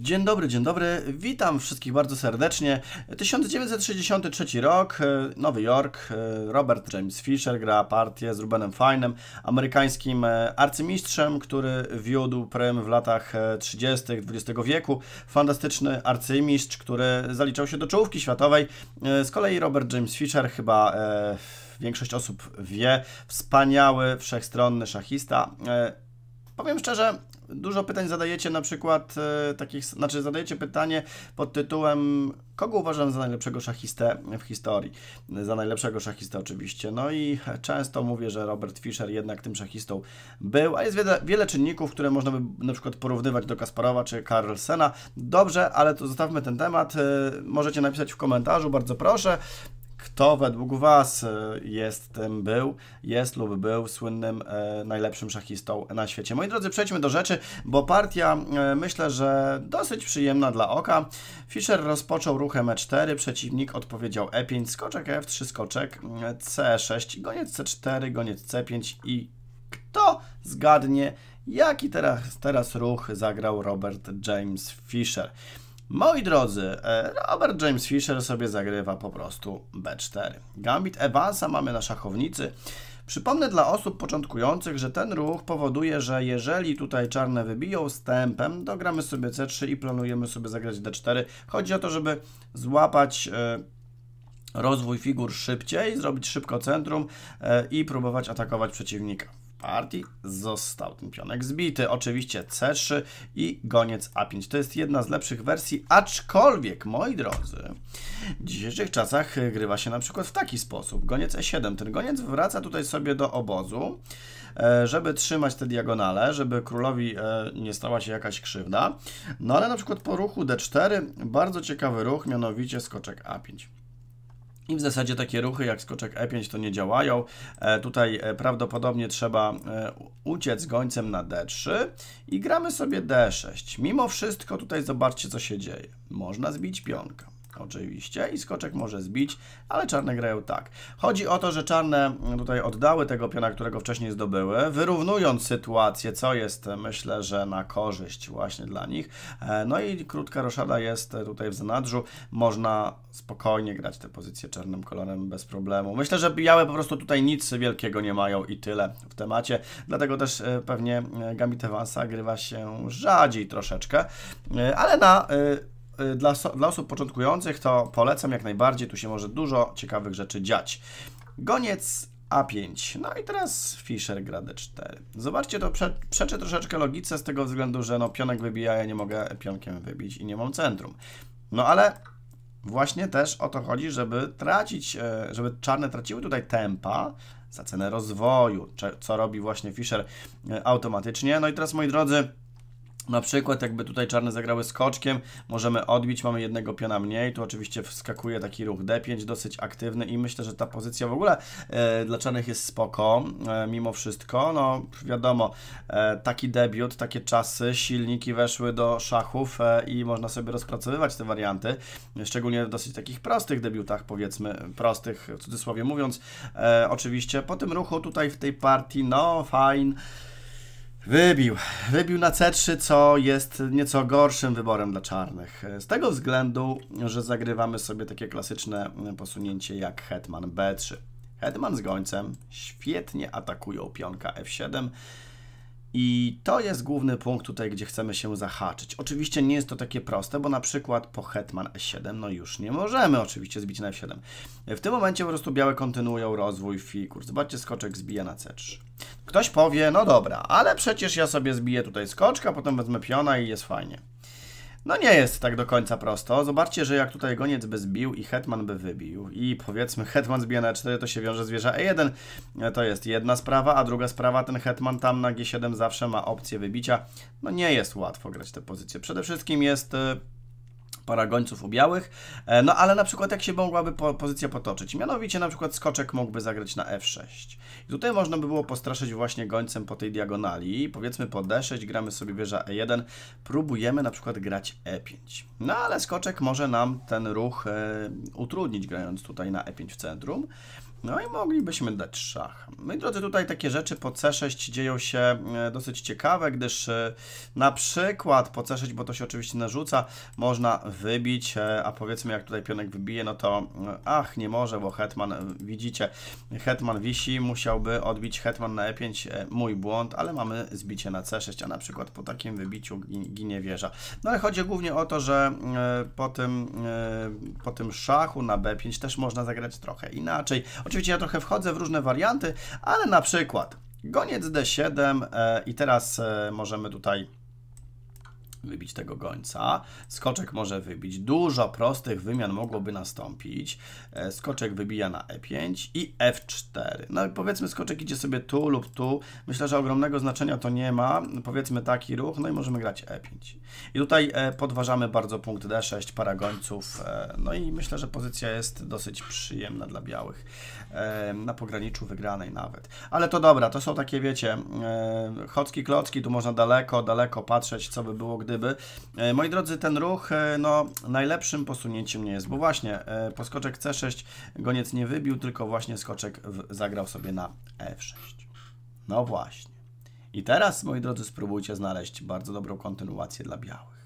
Dzień dobry, dzień dobry. Witam wszystkich bardzo serdecznie. 1963 rok, e, Nowy Jork. E, Robert James Fisher gra partię z Rubenem Finem, amerykańskim e, arcymistrzem, który wiódł prym w latach 30. XX wieku. Fantastyczny arcymistrz, który zaliczał się do czołówki światowej. Z kolei Robert James Fisher chyba większość osób wie, wspaniały, wszechstronny szachista Powiem szczerze, dużo pytań zadajecie na przykład e, takich, znaczy zadajecie pytanie pod tytułem kogo uważam za najlepszego szachistę w historii? Za najlepszego szachistę oczywiście. No i często mówię, że Robert Fischer jednak tym szachistą był, a jest wiele, wiele czynników, które można by na przykład porównywać do Kasparowa czy Carlsena. Dobrze, ale to zostawmy ten temat. E, możecie napisać w komentarzu, bardzo proszę. Kto według Was e, jest tym był, jest lub był słynnym e, najlepszym szachistą na świecie? Moi drodzy, przejdźmy do rzeczy, bo partia e, myślę, że dosyć przyjemna dla oka. Fischer rozpoczął ruchem e4, przeciwnik odpowiedział e5, skoczek f3, skoczek e, c6, goniec c4, goniec c5 i kto zgadnie, jaki teraz, teraz ruch zagrał Robert James Fischer? Moi drodzy, e, Robert James Fisher sobie zagrywa po prostu B4. Gambit Evansa mamy na szachownicy. Przypomnę dla osób początkujących, że ten ruch powoduje, że jeżeli tutaj czarne wybiją z tempem, dogramy sobie C3 i planujemy sobie zagrać D4. Chodzi o to, żeby złapać e, rozwój figur szybciej, zrobić szybko centrum e, i próbować atakować przeciwnika partii został ten pionek zbity. Oczywiście C3 i goniec A5. To jest jedna z lepszych wersji, aczkolwiek, moi drodzy, w dzisiejszych czasach grywa się na przykład w taki sposób. Goniec E7. Ten goniec wraca tutaj sobie do obozu, e, żeby trzymać te diagonale, żeby królowi e, nie stała się jakaś krzywda. No ale na przykład po ruchu D4 bardzo ciekawy ruch, mianowicie skoczek A5. I w zasadzie takie ruchy jak skoczek E5 to nie działają. E, tutaj e, prawdopodobnie trzeba e, uciec gońcem na D3 i gramy sobie D6. Mimo wszystko tutaj zobaczcie co się dzieje. Można zbić pionka. Oczywiście i skoczek może zbić, ale czarne grają tak. Chodzi o to, że czarne tutaj oddały tego piona, którego wcześniej zdobyły, wyrównując sytuację, co jest myślę, że na korzyść właśnie dla nich. E, no i krótka roszada jest tutaj w zanadrzu, można spokojnie grać te pozycje czarnym kolorem bez problemu. Myślę, że białe po prostu tutaj nic wielkiego nie mają i tyle w temacie, dlatego też e, pewnie e, Gambit Evansa grywa się rzadziej troszeczkę, ale na Y, dla, dla osób początkujących to polecam jak najbardziej, tu się może dużo ciekawych rzeczy dziać. Goniec a5. No i teraz Fischer gra d4. Zobaczcie, to prze, przeczy troszeczkę logice z tego względu, że no pionek wybija, ja nie mogę pionkiem wybić i nie mam centrum. No ale właśnie też o to chodzi, żeby tracić, e, żeby czarne traciły tutaj tempa za cenę rozwoju, co robi właśnie Fischer e, automatycznie. No i teraz, moi drodzy, na przykład jakby tutaj czarne zagrały skoczkiem, możemy odbić, mamy jednego piona mniej, tu oczywiście wskakuje taki ruch D5, dosyć aktywny i myślę, że ta pozycja w ogóle e, dla czarnych jest spoko, e, mimo wszystko, no wiadomo, e, taki debiut, takie czasy, silniki weszły do szachów e, i można sobie rozpracowywać te warianty, szczególnie w dosyć takich prostych debiutach, powiedzmy, prostych w cudzysłowie mówiąc, e, oczywiście po tym ruchu tutaj w tej partii, no fajn, Wybił. Wybił na C3, co jest nieco gorszym wyborem dla czarnych. Z tego względu, że zagrywamy sobie takie klasyczne posunięcie jak hetman B3. Hetman z gońcem świetnie atakują pionka F7, i to jest główny punkt tutaj, gdzie chcemy się zahaczyć. Oczywiście nie jest to takie proste, bo na przykład po hetman e7, no już nie możemy oczywiście zbić na f7. W tym momencie po prostu białe kontynuują rozwój figur. Zobaczcie, skoczek zbija na c3. Ktoś powie, no dobra, ale przecież ja sobie zbiję tutaj skoczka, potem wezmę piona i jest fajnie. No nie jest tak do końca prosto. Zobaczcie, że jak tutaj goniec by zbił i hetman by wybił i powiedzmy hetman zbija na 4, to się wiąże z wieżą e1. To jest jedna sprawa, a druga sprawa, ten hetman tam na g7 zawsze ma opcję wybicia. No nie jest łatwo grać te pozycje. Przede wszystkim jest e, u ubiałych, e, no ale na przykład jak się mogłaby po, pozycja potoczyć? Mianowicie na przykład skoczek mógłby zagrać na f6. I tutaj można by było postraszyć właśnie gońcem po tej diagonali, powiedzmy po d6, gramy sobie wieża e1, próbujemy na przykład grać e5. No ale skoczek może nam ten ruch e, utrudnić grając tutaj na e5 w centrum. No i moglibyśmy dać szach. My no drodzy, tutaj takie rzeczy po C6 dzieją się e, dosyć ciekawe, gdyż e, na przykład po C6, bo to się oczywiście narzuca, można wybić, e, a powiedzmy jak tutaj pionek wybije, no to e, ach, nie może, bo hetman, e, widzicie, hetman wisi, musiałby odbić hetman na e5, mój błąd, ale mamy zbicie na c6, a na przykład po takim wybiciu ginie wieża. No ale chodzi głównie o to, że po tym, po tym szachu na b5 też można zagrać trochę inaczej. Oczywiście ja trochę wchodzę w różne warianty, ale na przykład goniec d7 i teraz możemy tutaj wybić tego gońca. Skoczek może wybić. Dużo prostych wymian mogłoby nastąpić. E, skoczek wybija na e5 i f4. No i powiedzmy skoczek idzie sobie tu lub tu. Myślę, że ogromnego znaczenia to nie ma. Powiedzmy taki ruch, no i możemy grać e5. I tutaj e, podważamy bardzo punkt d6, para gońców. E, no i myślę, że pozycja jest dosyć przyjemna dla białych. Na pograniczu wygranej nawet. Ale to dobra, to są takie, wiecie, chocki klocki, tu można daleko, daleko patrzeć, co by było, gdyby gdyby. E, moi drodzy, ten ruch, e, no, najlepszym posunięciem nie jest, bo właśnie e, poskoczek C6 goniec nie wybił, tylko właśnie skoczek zagrał sobie na F6. No właśnie. I teraz, moi drodzy, spróbujcie znaleźć bardzo dobrą kontynuację dla białych.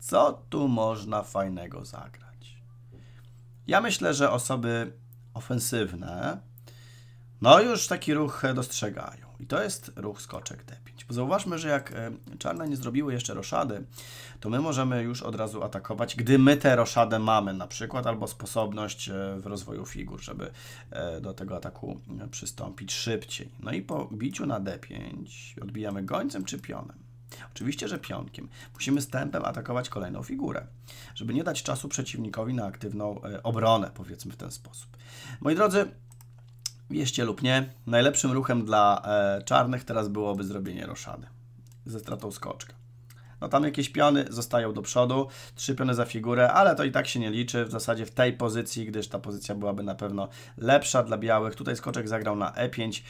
Co tu można fajnego zagrać? Ja myślę, że osoby ofensywne, no już taki ruch dostrzegają. I to jest ruch skoczek D5. Bo zauważmy, że jak e, czarne nie zrobiły jeszcze roszady, to my możemy już od razu atakować, gdy my tę roszadę mamy na przykład, albo sposobność e, w rozwoju figur, żeby e, do tego ataku przystąpić szybciej. No i po biciu na D5 odbijamy gońcem czy pionem. Oczywiście, że pionkiem. Musimy stępem atakować kolejną figurę, żeby nie dać czasu przeciwnikowi na aktywną obronę, powiedzmy w ten sposób. Moi drodzy, Wieście lub nie, najlepszym ruchem dla e, czarnych teraz byłoby zrobienie roszady ze stratą skoczka no tam jakieś piony zostają do przodu, trzy piony za figurę, ale to i tak się nie liczy w zasadzie w tej pozycji, gdyż ta pozycja byłaby na pewno lepsza dla białych. Tutaj skoczek zagrał na e5.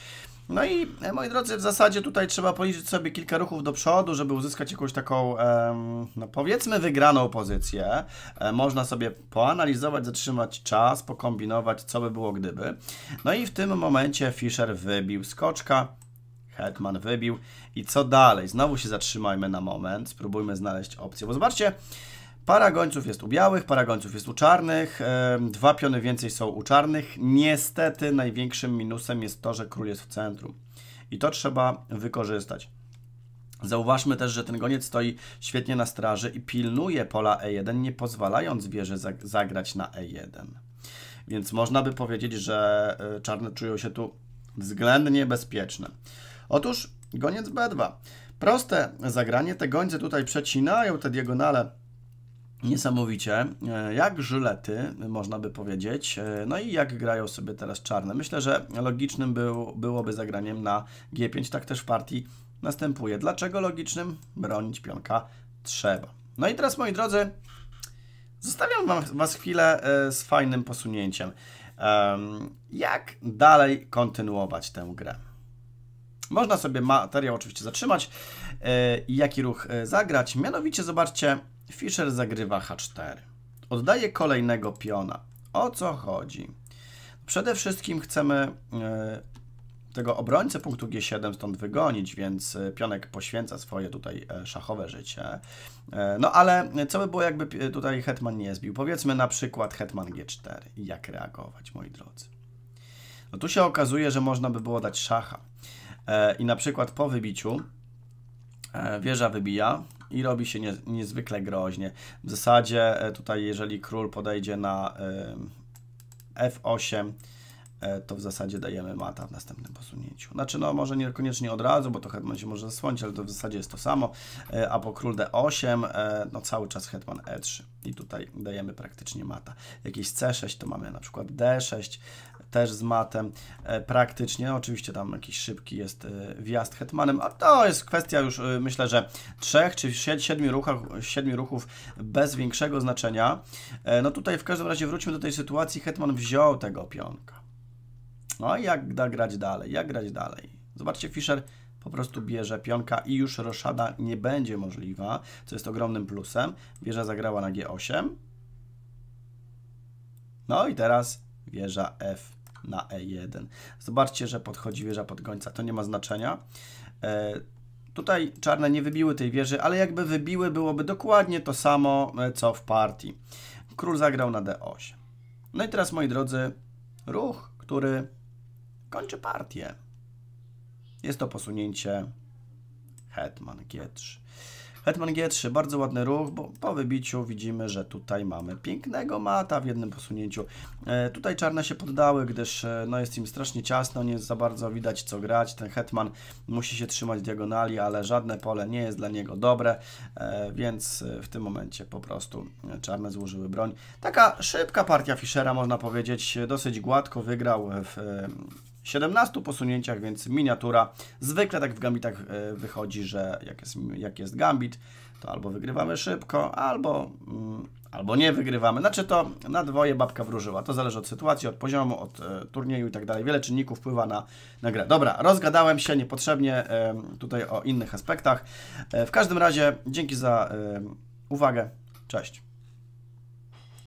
No i e, moi drodzy, w zasadzie tutaj trzeba policzyć sobie kilka ruchów do przodu, żeby uzyskać jakąś taką, em, no powiedzmy, wygraną pozycję. E, można sobie poanalizować, zatrzymać czas, pokombinować, co by było gdyby. No i w tym momencie Fischer wybił skoczka. Hetman wybił. I co dalej? Znowu się zatrzymajmy na moment. Spróbujmy znaleźć opcję. Bo zobaczcie, para gońców jest u białych, para gońców jest u czarnych. dwa piony więcej są u czarnych. Niestety największym minusem jest to, że król jest w centrum. I to trzeba wykorzystać. Zauważmy też, że ten goniec stoi świetnie na straży i pilnuje pola E1, nie pozwalając wieży zagrać na E1. Więc można by powiedzieć, że e, czarne czują się tu względnie bezpieczne. Otóż goniec B2. Proste zagranie, te gońce tutaj przecinają te diagonale niesamowicie, e, jak żylety, można by powiedzieć. E, no i jak grają sobie teraz czarne. Myślę, że logicznym był, byłoby zagraniem na G5, tak też w partii następuje. Dlaczego logicznym? Bronić pionka trzeba. No i teraz, moi drodzy, zostawiam wam, Was chwilę e, z fajnym posunięciem. Jak dalej kontynuować tę grę? Można sobie materiał oczywiście zatrzymać i e, jaki ruch e, zagrać. Mianowicie zobaczcie, Fischer zagrywa H4. Oddaje kolejnego piona. O co chodzi? Przede wszystkim chcemy e, tego obrońcę punktu G7 stąd wygonić, więc pionek poświęca swoje tutaj szachowe życie. No ale co by było, jakby tutaj hetman nie zbił? Powiedzmy na przykład hetman G4. Jak reagować, moi drodzy? No tu się okazuje, że można by było dać szacha. E, i na przykład po wybiciu e, wieża wybija i robi się nie, niezwykle groźnie. W zasadzie e, tutaj jeżeli król podejdzie na f8, to w zasadzie dajemy mata w następnym posunięciu. Znaczy, no może niekoniecznie od razu, bo to hetman się może zasłonić, ale to w zasadzie jest to samo. A po król d8, no cały czas hetman e3. I tutaj dajemy praktycznie mata. Jakieś c6, to mamy na przykład d6, też z matem e, praktycznie. Oczywiście tam jakiś szybki jest e, wjazd hetmanem, a to jest kwestia już e, myślę, że trzech czy siedmiu ruchów, siedmiu ruchów bez większego znaczenia. No tutaj w każdym razie wróćmy do tej sytuacji, hetman wziął tego pionka. No i jak da grać dalej, jak grać dalej. Zobaczcie, Fischer po prostu bierze pionka i już roszada nie będzie możliwa, co jest ogromnym plusem. Wieża zagrała na G8. No i teraz wieża F na E1. Zobaczcie, że podchodzi wieża pod gońca, to nie ma znaczenia. E, tutaj czarne nie wybiły tej wieży, ale jakby wybiły, byłoby dokładnie to samo, e, co w partii. Król zagrał na D8. No i teraz, moi drodzy, ruch, który kończy partię. Jest to posunięcie hetman G3. Hetman G3, bardzo ładny ruch, bo po wybiciu widzimy, że tutaj mamy pięknego mata w jednym posunięciu. E, tutaj czarne się poddały, gdyż e, no, jest im strasznie ciasno, nie jest za bardzo widać co grać. Ten Hetman musi się trzymać diagonali, ale żadne pole nie jest dla niego dobre, e, więc e, w tym momencie po prostu e, czarne złożyły broń. Taka szybka partia Fischera, można powiedzieć, dosyć gładko wygrał w 17 posunięciach, więc miniatura. Zwykle tak w gambitach e, wychodzi, że jak jest, jak jest gambit, to albo wygrywamy szybko, albo, mm, albo nie wygrywamy. Znaczy to na dwoje babka wróżyła. To zależy od sytuacji, od poziomu, od e, turnieju i tak dalej. Wiele czynników wpływa na, na grę. Dobra, rozgadałem się niepotrzebnie e, tutaj o innych aspektach. w każdym razie dzięki za uwagę. Cześć.